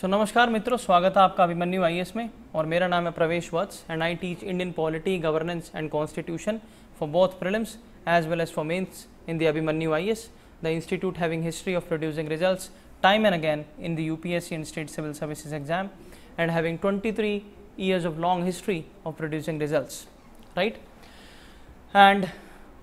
सो नमस्कार मित्रों स्वागत है आपका अभिमन्यू आई में और मेरा नाम है Pravesh Vats and I teach Indian polity governance and constitution for both prelims as well as for mains in the Abhimanyu I S the institute having history of producing result time and again in the U P state civil services exam and having twenty three years of long history of producing result right and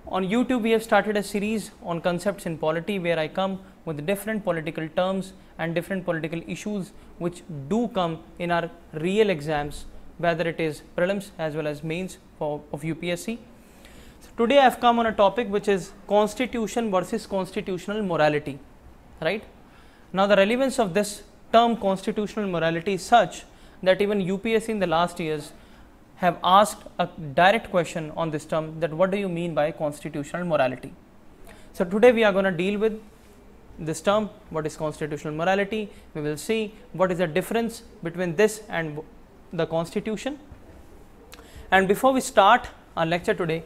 On YouTube, we have started a series on concepts in polity where I come with different political terms and different political issues which do come in our real exams, whether it is prelims as well as mains for, of UPSC. So, today I have come on a topic which is constitution versus constitutional morality, right. Now, the relevance of this term constitutional morality is such that even UPSC in the last years have asked a direct question on this term that what do you mean by constitutional morality. So, today we are going to deal with this term what is constitutional morality we will see what is the difference between this and the constitution and before we start our lecture today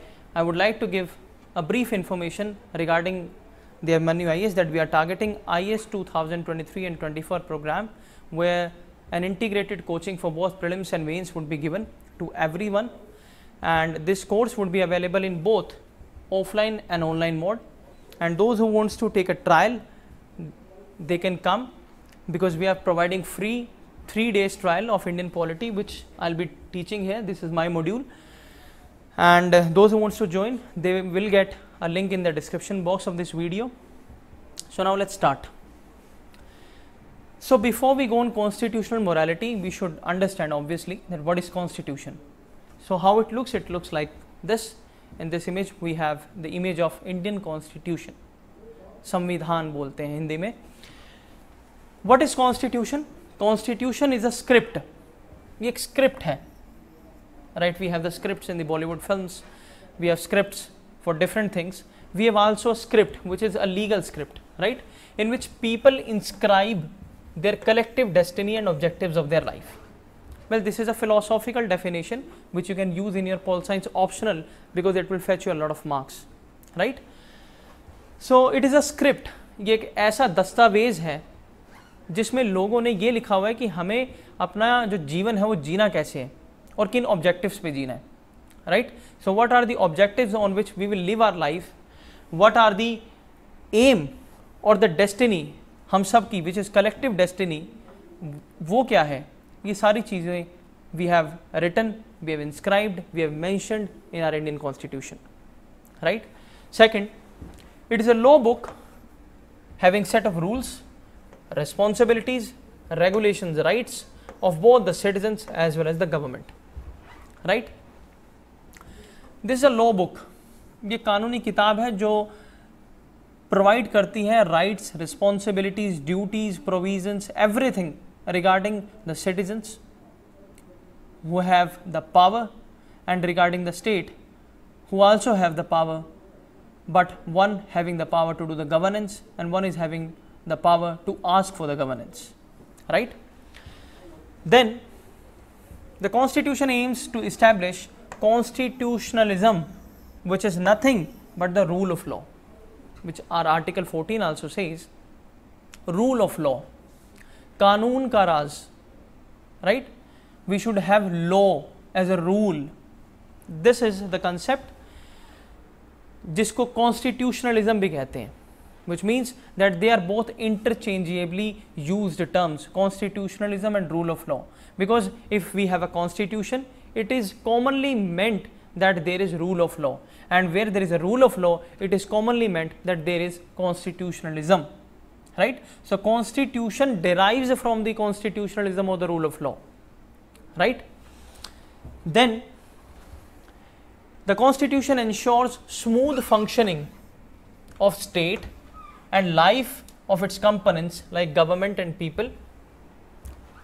i would like to give a brief information regarding the mnu is that we are targeting is 2023 and 24 program where an integrated coaching for both prelims and mains would be given to everyone and this course would be available in both offline and online mode and those who wants to take a trial they can come because we are providing free 3 days trial of Indian polity which I will be teaching here this is my module and uh, those who wants to join they will get a link in the description box of this video. So, now let us start. So before we go on constitutional morality, we should understand obviously that what is constitution. So how it looks, it looks like this. In this image, we have the image of Indian constitution. Samvidhan bolte Hindi mein. What is constitution? Constitution is a script. Ye script hai. Right, we have the scripts in the Bollywood films. We have scripts for different things. We have also a script, which is a legal script, right? In which people inscribe their collective destiny and objectives of their life. Well, this is a philosophical definition which you can use in your pol science optional because it will fetch you a lot of marks, right? So, it is a script, ये एक ऐसा दस्तावेज है जिसमें लोगों ने ये लिखा हुआ है कि हमें अपना जो जीवन है वो जीना कैसे है और किन ऑब्जेक्टिव्स पे जीना है right so what are the objectives on which we will live our life what are the aim और द डेस्टिनी हम सब की विच इज़ कलेक्टिव डेस्टिनी वो क्या है ये सारी चीज़ें we have written we have inscribed we have mentioned in our Indian constitution right second it is a law book having set of rules responsibilities regulation right of both the citizens as well as the government right this is a law book ये कानूनी किताब है जो Provide, करती है rights responsibilities duties provisions everything regarding the citizens who have the power and regarding the state who also have the power but one having the power to do the governance and one is having the power to ask for the governance right then the constitution aims to establish constitutionalism which is nothing but the rule of law which our article 14 also says rule of law kanun ka right we should have law as a rule this is the concept जिसको constitutionalism भी कहते which means that they are both interchangeably used terms constitutionalism and rule of law because if we have a constitution it is commonly meant that there is rule of law and where there is a rule of law it is commonly meant that there is constitutionalism right so constitution derives from the constitutionalism or the rule of law right then the constitution ensures smooth functioning of state and life of its components like government and people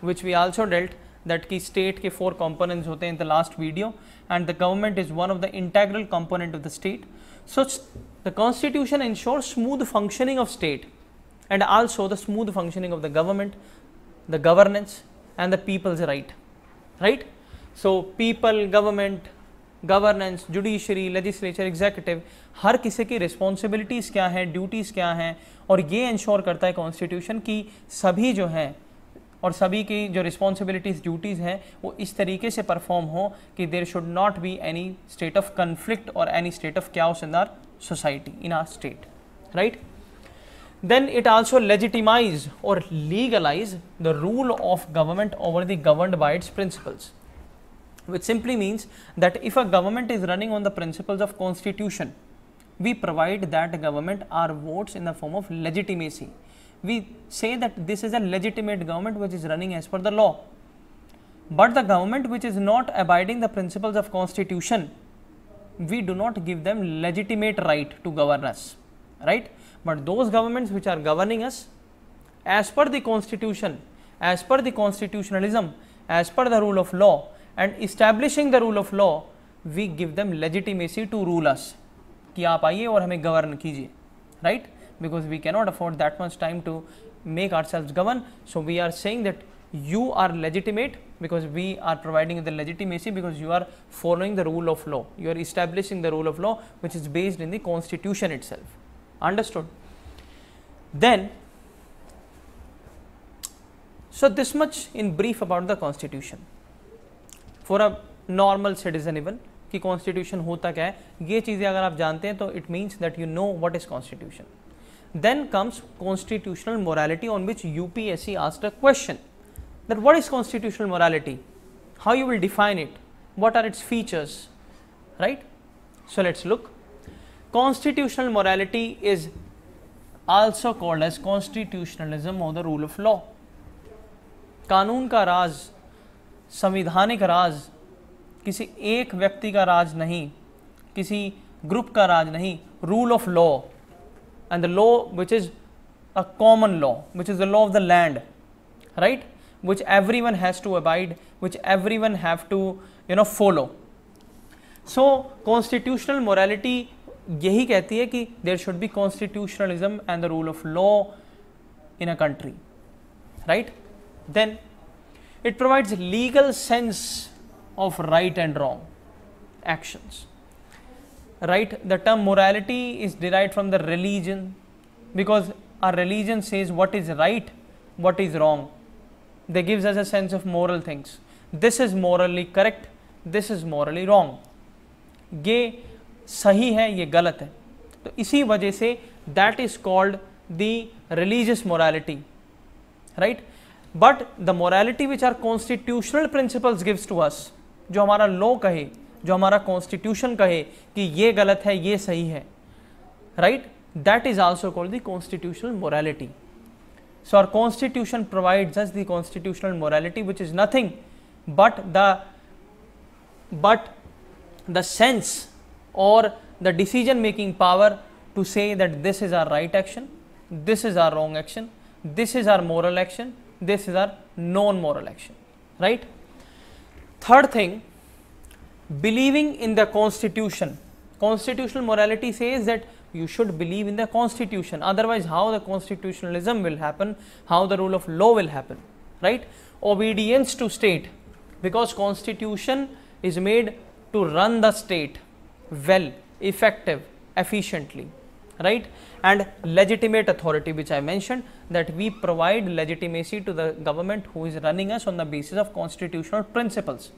which we also dealt that की state के four components होते हैं in the last video and the government is one of the integral component of the state so the constitution ensure smooth functioning of state and also the smooth functioning of the government the governance and the peoples right right so people government governance judiciary legislature executive हर किसी की responsibilities क्या हैं duties क्या हैं और ये ensure करता है कॉन्स्टिट्यूशन की सभी जो हैं और सभी की जो रिस्पॉन्सिबिलिटीज ड्यूटीज़ हैं वो इस तरीके से परफॉर्म हो कि there should not be any state of conflict और एनी स्टेट ऑफ क्या in our society in our state right then it also legitimize और legalize the rule of government over the govern by its principles which simply means that if a government is running on the principle of constitution we provide that government our votes in the form of legitimacy we say that this is a legitimate government which is running as per the law. But the government which is not abiding the principles of constitution, we do not give them legitimate right to govern us, right? But those governments which are governing us as per the constitution, as per the constitutionalism, as per the rule of law and establishing the rule of law, we give them legitimacy to rule us. कि आप आइए और हमें govern कीजिए, right? because we cannot afford that much time to make ourselves govern. So, we are saying that you are legitimate because we are providing the legitimacy because you are following the rule of law. You are establishing the rule of law which is based in the constitution itself. Understood? Then, so this much in brief about the constitution. For a normal citizen even कि constitution होता क्या है ये चीज़ें अगर आप जानते हैं तो it means that you know is constitution then comes constitutional morality on which UPSC asked a question that what is constitutional morality? How you will define it? What are its features? Right? So let's look. Constitutional morality is also called as constitutionalism or the rule of law. कानून का राज संविधानिक राज किसी एक व्यक्ति का राज नहीं किसी ग्रुप का राज नहीं rule of law and the law which is a common law, which is the law of the land, right? Which everyone has to abide, which everyone have to, you know, follow. So constitutional morality यही कहती है कि there should be constitutionalism and the rule of law in a country, right? Then it provides legal sense of right and wrong actions right the term morality is derived from the religion because our religion says what is right what is wrong they gives us a sense of moral things this is morally correct this is morally wrong ये सही है ये गलत है तो इसी वजह से that is called the religious morality right but the morality which our constitutional principles gives to जो हमारा लॉ कहे जो हमारा कॉन्स्टिट्यूशन कहे कि ये गलत है ये सही है right that is also called the constitutional morality so our constitution provide just the constitutional morality which is nothing but the but the sense और the decision making power to say that this is our right action this is our wrong action this is our moral action this is our non moral action right third thing believing in the constitution constitutional morality says that you should believe in the constitution otherwise how the constitutionalism will happen how the rule of law will happen right obedience to state because constitution is made to run the state well effective efficiently right and legitimate authority which i mentioned that we provide legitimacy to the government who is running us on the basis of constitutional principles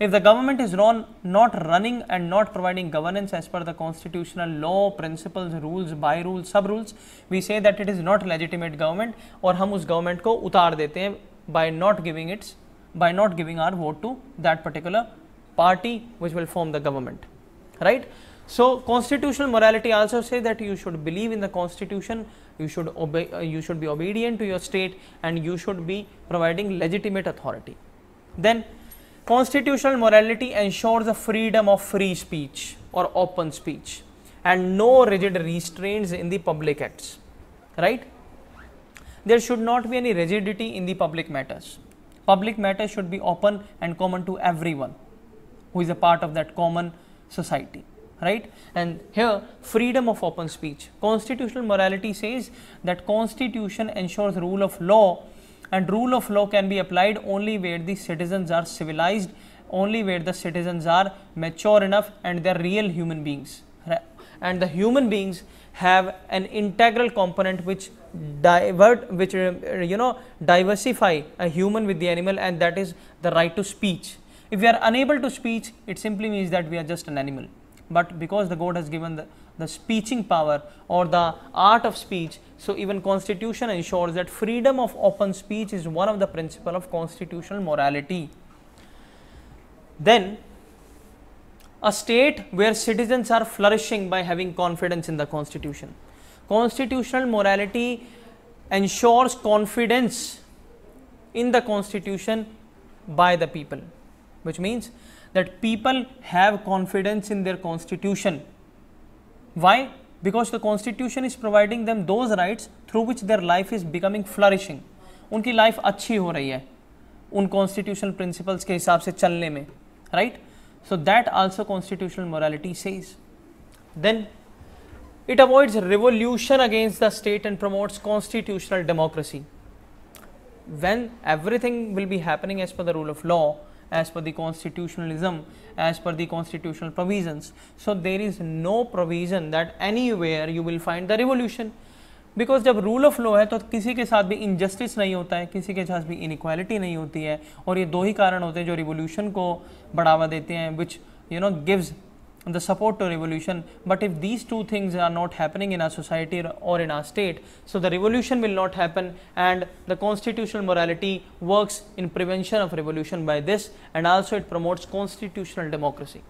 if the government is non, not running and not providing governance as per the constitutional law, principles, rules, by rules, sub rules, we say that it is not legitimate government or हम उस government by not giving its by not giving our vote to that particular party which will form the government, right? So constitutional morality also say that you should believe in the constitution, you should obey, uh, you should be obedient to your state, and you should be providing legitimate authority. Then Constitutional morality ensures the freedom of free speech or open speech and no rigid restraints in the public acts, right? There should not be any rigidity in the public matters. Public matters should be open and common to everyone who is a part of that common society right and here freedom of open speech constitutional morality says that constitution ensures rule of law and rule of law can be applied only where the citizens are civilized only where the citizens are mature enough and they're real human beings and the human beings have an integral component which divert which uh, you know diversify a human with the animal and that is the right to speech if we are unable to speech it simply means that we are just an animal but because the god has given the the speeching power or the art of speech. So even constitution ensures that freedom of open speech is one of the principle of constitutional morality. Then a state where citizens are flourishing by having confidence in the constitution. Constitutional morality ensures confidence in the constitution by the people, which means that people have confidence in their constitution Why? Because the constitution is providing them those rights through which their life is becoming flourishing. उनकी life अच्छी हो रही है उन constitutional principles के हिसाब से चलने में right so that also constitutional morality says then it avoids revolution against the state and promotes constitutional democracy when everything will be happening as per the rule of law as per the constitutionalism as per the constitutional provisions. So, there is no provision that anywhere you will find the revolution because जब rule of law है तो किसी के साथ भी injustice नहीं होता है किसी के साथ भी इनक्वालिटी नहीं होती है और ये दो ही कारण होते हैं जो रिवोल्यूशन को बढ़ावा देते हैं which you know gives the support to revolution. But if these two things are not happening in our society or in our state, so the revolution will not happen and the constitutional morality works in prevention of revolution by this and also it promotes constitutional democracy.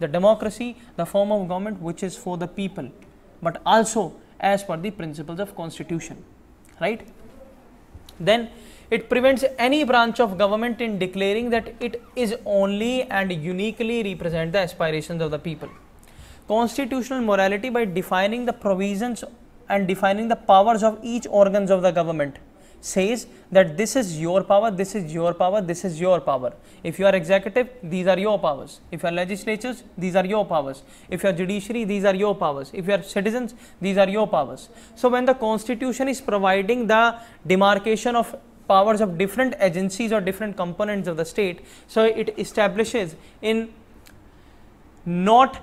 The democracy, the form of government which is for the people, but also as per the principles of constitution, right. Then it prevents any branch of government in declaring that it is only and uniquely represent the aspirations of the people. Constitutional morality by defining the provisions and defining the powers of each organs of the government says that this is your power, this is your power, this is your power. If you are executive, these are your powers. If you are legislatures, these are your powers. If you are judiciary, these are your powers. If you are citizens, these are your powers. So when the constitution is providing the demarcation of powers of different agencies or different components of the state, so it establishes in not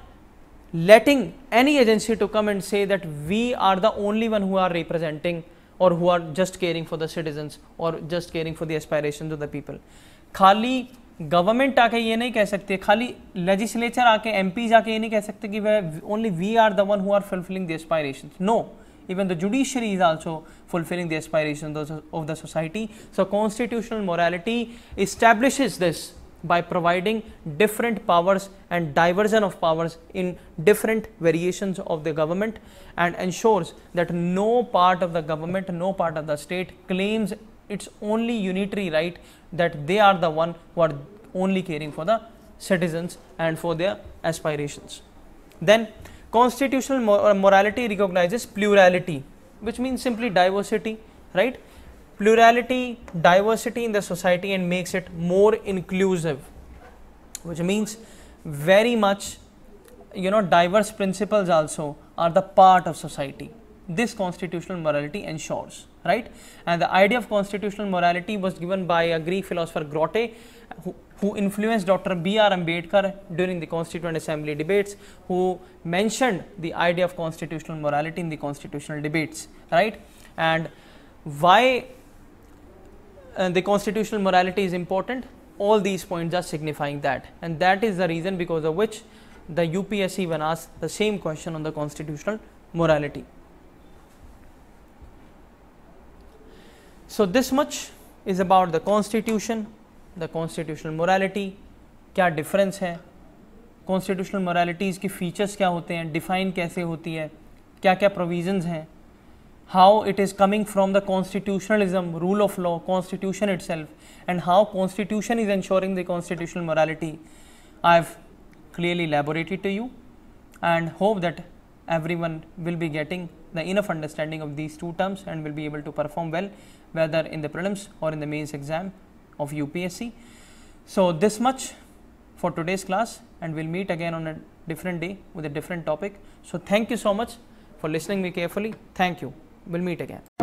letting any agency to come and say that we are the only one who are representing or who are just caring for the citizens or just caring for the aspirations of the people खाली government आके ये नहीं कह सकती खाली legislature आके M आके ये नहीं कह सकते कि वह only we are the one who are fulfilling the aspiration no even the judiciary is also fulfilling the aspirations of the society. So constitutional morality establishes this by providing different powers and diversion of powers in different variations of the government and ensures that no part of the government, no part of the state claims its only unitary right that they are the one who are only caring for the citizens and for their aspirations. Then constitutional mor morality recognizes plurality which means simply diversity right plurality, diversity in the society and makes it more inclusive, which means very much, you know, diverse principles also are the part of society. This constitutional morality ensures, right? And the idea of constitutional morality was given by a Greek philosopher Grote, who, who influenced Dr. B.R. Ambedkar during the Constituent Assembly debates, who mentioned the idea of constitutional morality in the constitutional debates, right? And why uh, the constitutional morality is important all these points are signifying that and that is the reason because of which the UPSC even asked the same question on the constitutional morality. So, this much is about the constitution, the constitutional morality, क्या difference है constitutional moralities की features क्या होते हैं define कैसे होती है क्या क्या provisions हैं how it is coming from the constitutionalism, rule of law, constitution itself and how constitution is ensuring the constitutional morality. I have clearly elaborated to you and hope that everyone will be getting the enough understanding of these two terms and will be able to perform well whether in the prelims or in the mains exam of UPSC. So, this much for today's class and we will meet again on a different day with a different topic. So, thank you so much for listening me carefully. Thank you. We'll meet again.